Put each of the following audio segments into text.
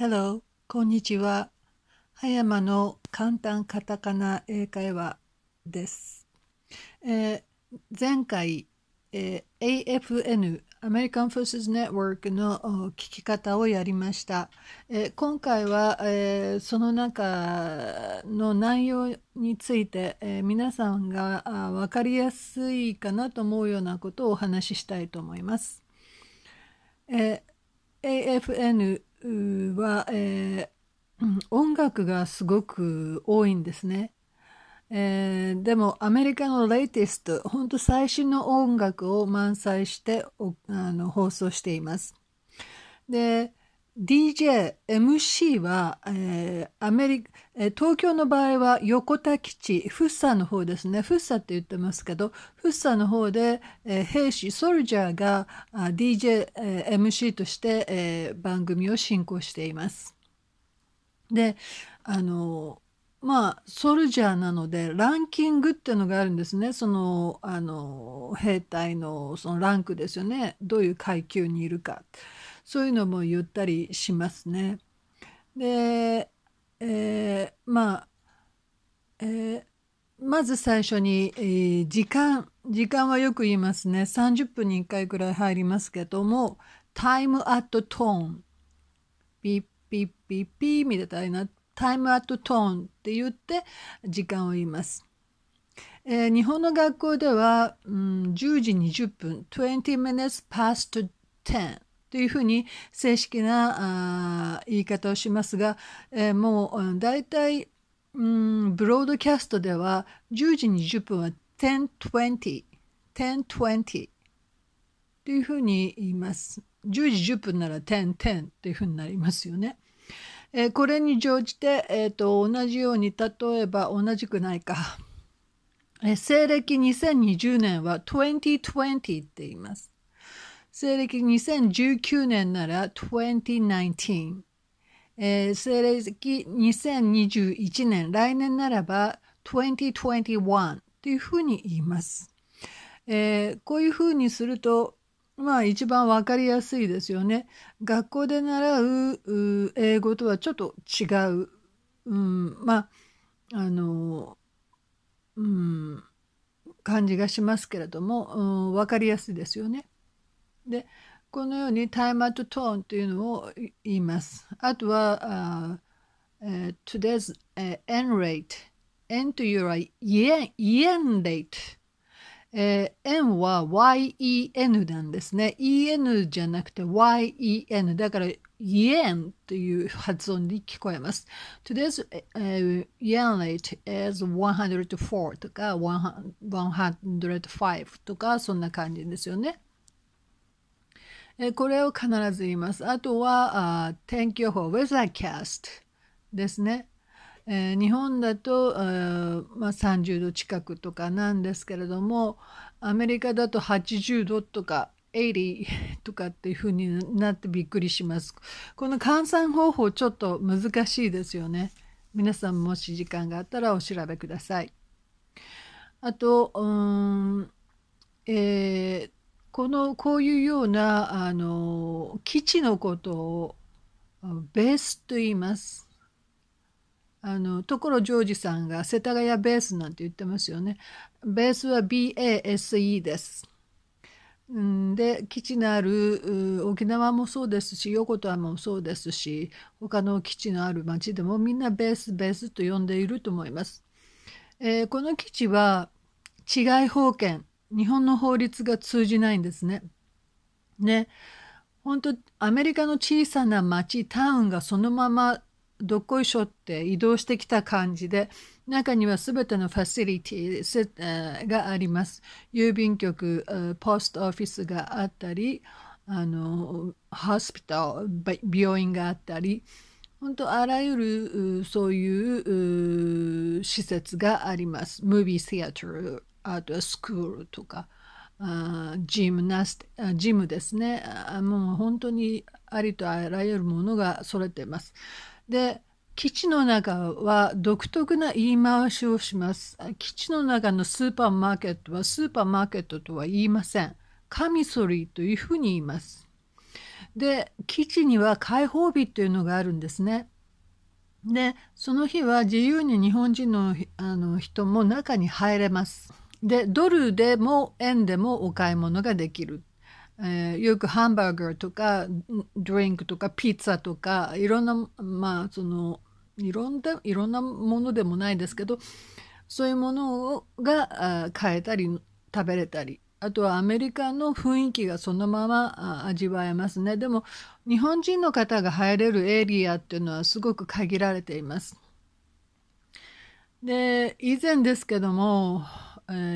Hello, こんにちは。葉山の簡単カタカナ英会話です。えー、前回、えー、AFN、アメリカン・フ e ー n ネットワークの聞き方をやりました。えー、今回は、えその中の内容について、え皆さんが分かりやすいかなと思うようなことをお話ししたいと思います。え AFN は、えー、音楽がすごく多いんですね。えー、でもアメリカのレイティスト、本当最新の音楽を満載してあの放送しています。で、DJ、MC は、えー、アメリえ東京の場合は横田基地、フッサの方ですね。フッサって言ってますけど、フッサの方で、えー、兵士、ソルジャーがあ DJ、え MC として、えー、番組を進行しています。で、あのまあ、ソルジャーなのでランキングっていうのがあるんですねそのあの兵隊のそのランクですよねどういう階級にいるか。そういうのも言ったりしますね。で、えー、まあ、えー、まず最初に、えー、時間時間はよく言いますね30分に1回くらい入りますけどもタイムアットトーンピッピッピッピーみたいなタイムアットトーンって言って時間を言います。えー、日本の学校では、うん、10時20分20 minutes past 10というふうに正式なあ言い方をしますが、えー、もう大体うんブロードキャストでは10時20分は1020 1020というふうに言います。10時10分なら1010というふうになりますよね。えー、これに乗じて、えーと同じように例えば同じくないか、えー、西暦2020年は2020って言います。西暦2019年なら2019。えー、西暦2021年、来年ならば2021というふうに言います。えー、こういうふうにすると、まあ一番わかりやすいですよね。学校で習う英語とはちょっと違う。うん、まあ、あの、うん、感じがしますけれども、うん、わかりやすいですよね。でこのようにタイマーとトーンというのを言います。あとは、uh, uh, today's、uh, end rate。円というのはイ円 rate。えー、円は yen なんですね。en じゃなくて yen。だから、yen という発音に聞こえます。Today's、uh, yen rate is 104とか105とか、そんな感じですよね。えこれを必ず言います。あとはあ天気予報、ウェザーキャストですね。えー、日本だと、えー、まあ、30度近くとかなんですけれどもアメリカだと80度とか80 とかっていう風になってびっくりします。この換算方法ちょっと難しいですよね。皆さんもし時間があったらお調べください。あと、うん、えーこのこういうようなあの基地のことをベースと言います。あの所ジョージさんが世田谷ベースなんて言ってますよね。ベースは BASE です。で基地のある沖縄もそうですし横田もそうですし他の基地のある町でもみんなベースベースと呼んでいると思います。えー、この基地は治外法権日本の法律が通じないんですね。ね。本当アメリカの小さな町タウンがそのままどっこいしょって移動してきた感じで中には全てのファシリティがあります郵便局ポストオフィスがあったりあのホスピタル病院があったり本当あらゆるそういう施設がありますムービーシアトルあとはスクールとかあジムナスジムですねもう本当にありとあらゆるものが揃えています。で基地の中は独特な言い回しをします。基地の中のスーパーマーケットはスーパーマーケットとは言いません。カミソリというふうに言います。で基地には開放日というのがあるんですね。でその日は自由に日本人のあの人も中に入れます。でドルでも円でもお買い物ができる。えー、よくハンバーガーとかドリンクとかピッツァとかいろんなまあそのいろんないろんなものでもないですけどそういうものが買えたり食べれたりあとはアメリカの雰囲気がそのまま味わえますねでも日本人の方が入れるエリアっていうのはすごく限られています。で以前ですけども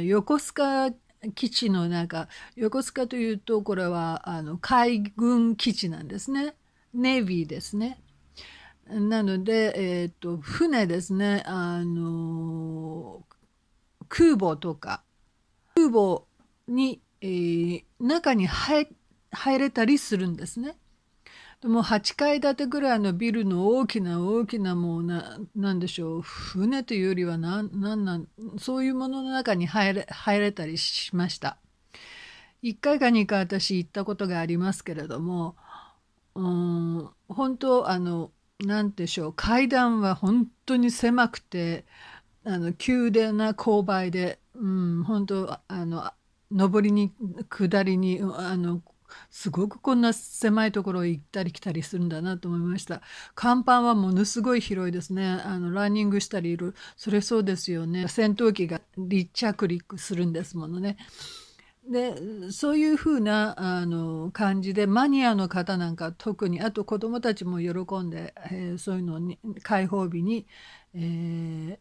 横須賀基地の中横須賀というとこれはあの海軍基地なんですねネイビーですね。なので、えーと、船ですねあの空母とか空母に、えー、中に入れたりするんですね。でも8階建てぐらいのビルの大きな大きなもうななんでしょう船というよりは何なんなんそういうものの中に入れ入れたりしました。1回か2回私行ったことがありますけれどもうん本当あの何でしょう階段は本当に狭くてあの急でな勾配で、うん、本当あの上りに下りにあのすごくこんな狭いところ行ったり来たりするんだなと思いました。甲板はものすごい広いですね。あの、ランニングしたりいる。それそうですよね。戦闘機が離着陸するんですものね。でそういうふうなあの感じでマニアの方なんか特にあと子どもたちも喜んで、えー、そういうのに開放日に、えー、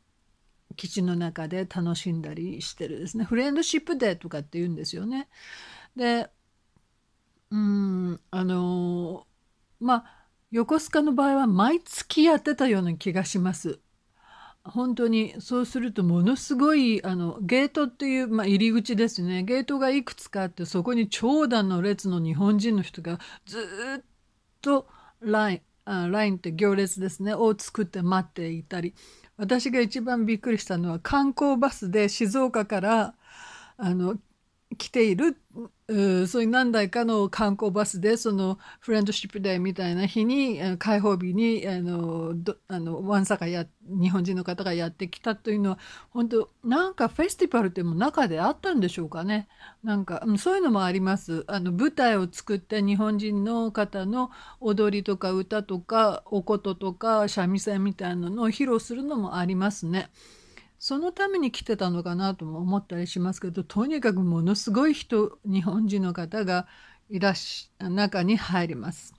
基地の中で楽しんだりしてるですねフレンドシップデーとかって言うんですよね。でうん、あのー、まあ、横須賀の場合は毎月やってたような気がします。本当にそうするとものすごいあのゲートっていう、まあ、入り口ですねゲートがいくつかあってそこに長蛇の列の日本人の人がずっとラインあラインって行列ですねを作って待っていたり私が一番びっくりしたのは観光バスで静岡からあの来ている、そういう何台かの観光バスで、そのフレンドシップデーみたいな日に、開放日に、あの、あのワンサカや、日本人の方がやってきたというのは、本当なんかフェスティバルでも中であったんでしょうかね。なんか、そういうのもあります。あの、舞台を作って日本人の方の踊りとか歌とか、お琴とか、三味線みたいなのを披露するのもありますね。そのために来てたのかなとも思ったりしますけどとにかくものすごい人日本人の方がいらっしゃ、中に入ります。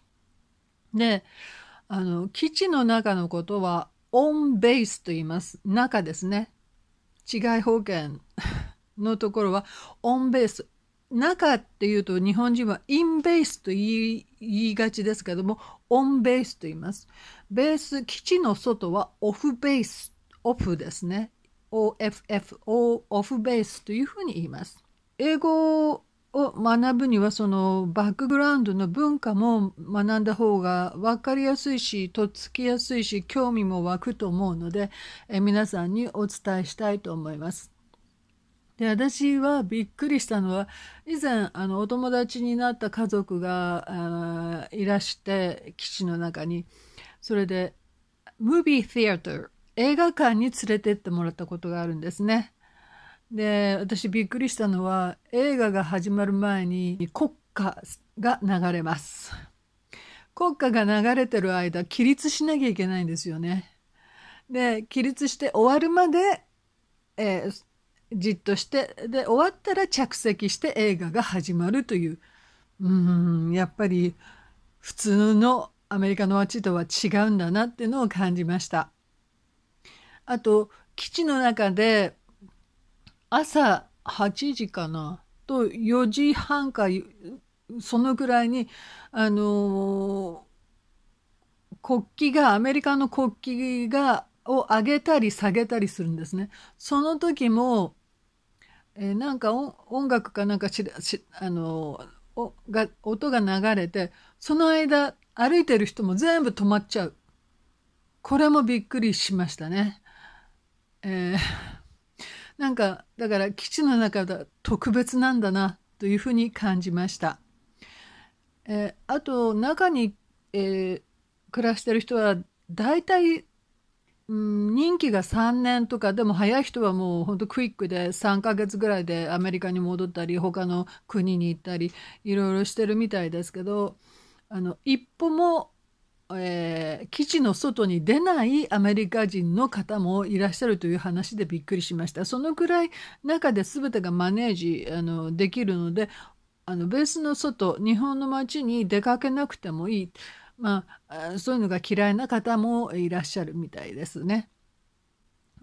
であの基地の中のことはオンベースと言います中ですね治外保険のところはオンベース中っていうと日本人はインベースと言いがちですけどもオンベースと言いますベース基地の外はオフベースオフですね OFF オフベースというふうに言います。英語を学ぶにはそのバックグラウンドの文化も学んだ方が分かりやすいしとっつきやすいし興味も湧くと思うのでえ皆さんにお伝えしたいと思います。で私はびっくりしたのは以前あのお友達になった家族がいらして基地の中にそれで「ムービー・ティアター」映画館に連れてってもらったことがあるんですね。で私びっくりしたのは映画が始まる前に国歌が流れます。国歌が流れてる間起立しなきゃいけないんですよね。で起立して終わるまで、えー、じっとしてで終わったら着席して映画が始まるといううんやっぱり普通のアメリカの街とは違うんだなっていうのを感じました。あと、基地の中で、朝8時かな、と4時半か、そのくらいに、あのー、国旗が、アメリカの国旗が、を上げたり下げたりするんですね。その時も、えー、なんか音楽かなんかししあのおが音が流れてその間歩いてる人も全部止まっちゃうこれもびっくりしましたね。えー、なんかだから基地の中だ特別なんだなというふうに感じました。えー、あと中に、えー、暮らしてる人は大体、うん、任期が3年とかでも早い人はもうほんとクイックで3ヶ月ぐらいでアメリカに戻ったり他の国に行ったりいろいろしてるみたいですけどあの一歩もえー、基地の外に出ないアメリカ人の方もいらっしゃるという話でびっくりしました。そのくらい中で全てがマネージあのできるのであのベースの外日本の街に出かけなくてもいい、まあ、そういうのが嫌いな方もいらっしゃるみたいですね。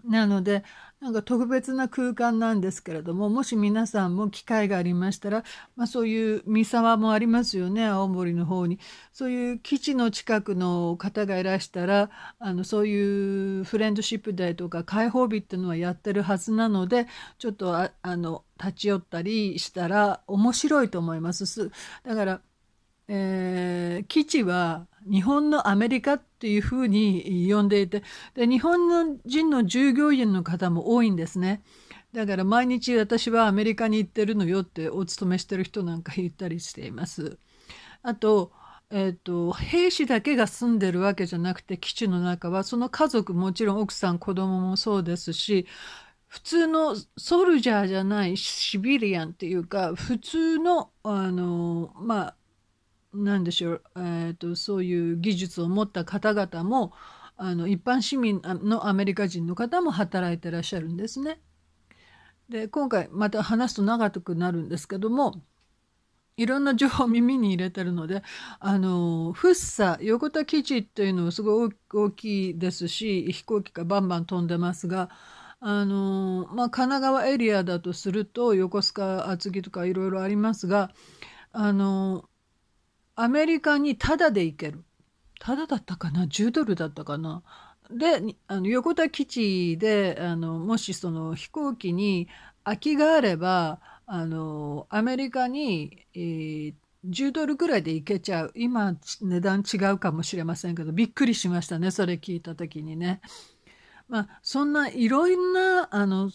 なのでなんか特別な空間なんですけれどももし皆さんも機会がありましたら、まあ、そういう三沢もありますよね青森の方にそういう基地の近くの方がいらしたらあのそういうフレンドシップデーとか開放日っていうのはやってるはずなのでちょっとあの立ち寄ったりしたら面白いと思います。だからえー、基地は日本のアメリカっっていうふうに呼んでいて、で、日本人の従業員の方も多いんですね。だから毎日私はアメリカに行ってるのよってお勤めしてる人なんか言ったりしています。あと、えーと、と兵士だけが住んでるわけじゃなくて基地の中はその家族もちろん奥さん子供もそうですし普通のソルジャーじゃないシビリアンっていうか普通のあの、まあ、なんでしょう、えーと、そういう技術を持った方々もあの一般市民のアメリカ人の方も働いてらっしゃるんですね。で今回また話すと長くなるんですけどもいろんな情報を耳に入れてるのであのフッサ横田基地っていうのはすごい大きいですし飛行機がバンバン飛んでますが。あのまあ、神奈川エリアだとすると横須賀厚木とかいろいろありますがあのアメリカにタダで行ける。タダだったかな ?10 ドルだったかなで、あの横田基地で、あの、もしその飛行機に空きがあれば、あの、アメリカに、えー、10ドルぐらいで行けちゃう。今、値段違うかもしれませんけど、びっくりしましたね。それ聞いた時にね。まあ、そんないろんな、あの、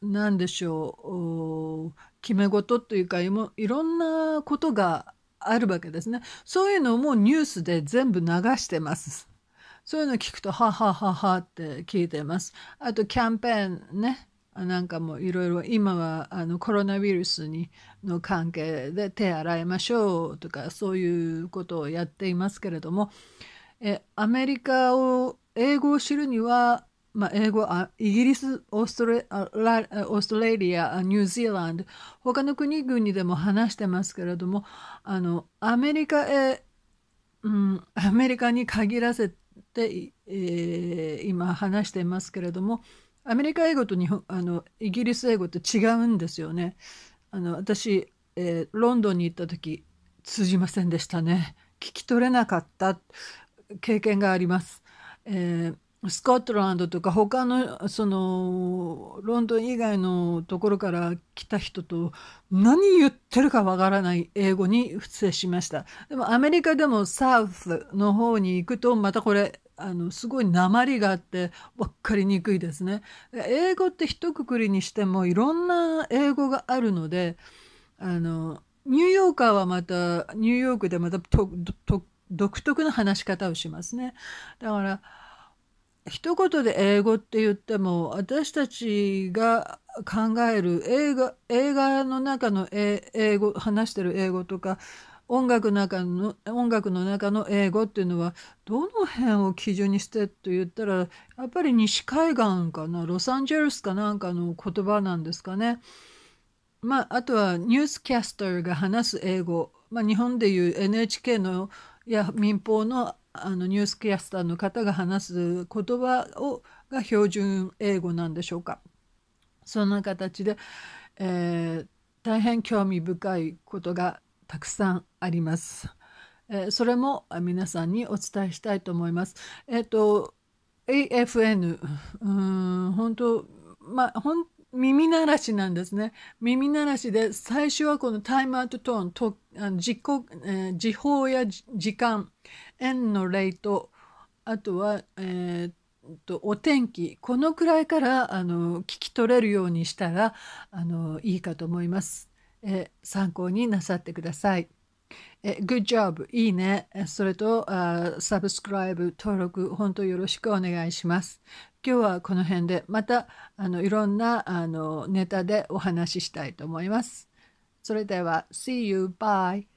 何でしょう、決め事というか、いろんなことがあるわけですね。そういうのをもうニュースで全部流してます。そういうの聞くと、ははははって聞いてます。あと、キャンペーンね。なんかもいろいろ今はあのコロナウイルスにの関係で手洗いましょうとかそういうことをやっていますけれどもえアメリカを英語を知るにはまあ、英語あ、イギリス、オーストオーストラリア、ニュージーランド、他の国々でも話してますけれども、あの、アメリカへ、うん、アメリカに限らせて、えー、今話してますけれども、アメリカ英語と日本あのイギリス英語って違うんですよね。あの私、えー、ロンドンに行った時通じませんでしたね。聞き取れなかった経験があります。えースコットランドとか他のそのロンドン以外のところから来た人と何言ってるかわからない英語に不正しましたでもアメリカでもサウスの方に行くとまたこれあのすごい鉛があって分かりにくいですね英語って一括りにしてもいろんな英語があるのであのニューヨーカーはまたニューヨークでまた独特な話し方をしますねだから一言で英語って言っても私たちが考える映画映画の中の英語話してる英語とか音楽の中の音楽の中の英語っていうのはどの辺を基準にしてと言ったらやっぱり西海岸かなロサンゼルスかなんかの言葉なんですかね。まあ、あとはニュースキャスターが話す英語、まあ、日本でいう NHK のや民放のあのニュースキャスターの方が話す言葉をが標準英語なんでしょうか。そんな形で、えー、大変興味深いことがたくさんあります。えー、それも皆さんにお伝えしたいと思います。えっ、ー、と AFN うん本当まあ本耳鳴らしなんですね。耳鳴らしで、最初はこのタイムアウトトーン、とあの時刻、えー、時報や時間、円のレート、あとは、えーとお天気このくらいからあの聞き取れるようにしたらあのいいかと思います、えー、参考になさってください。え Good job いいねそれとサブスクライブ登録本当よろしくお願いします今日はこの辺でまたあのいろんなあのネタでお話ししたいと思います。それでは See you bye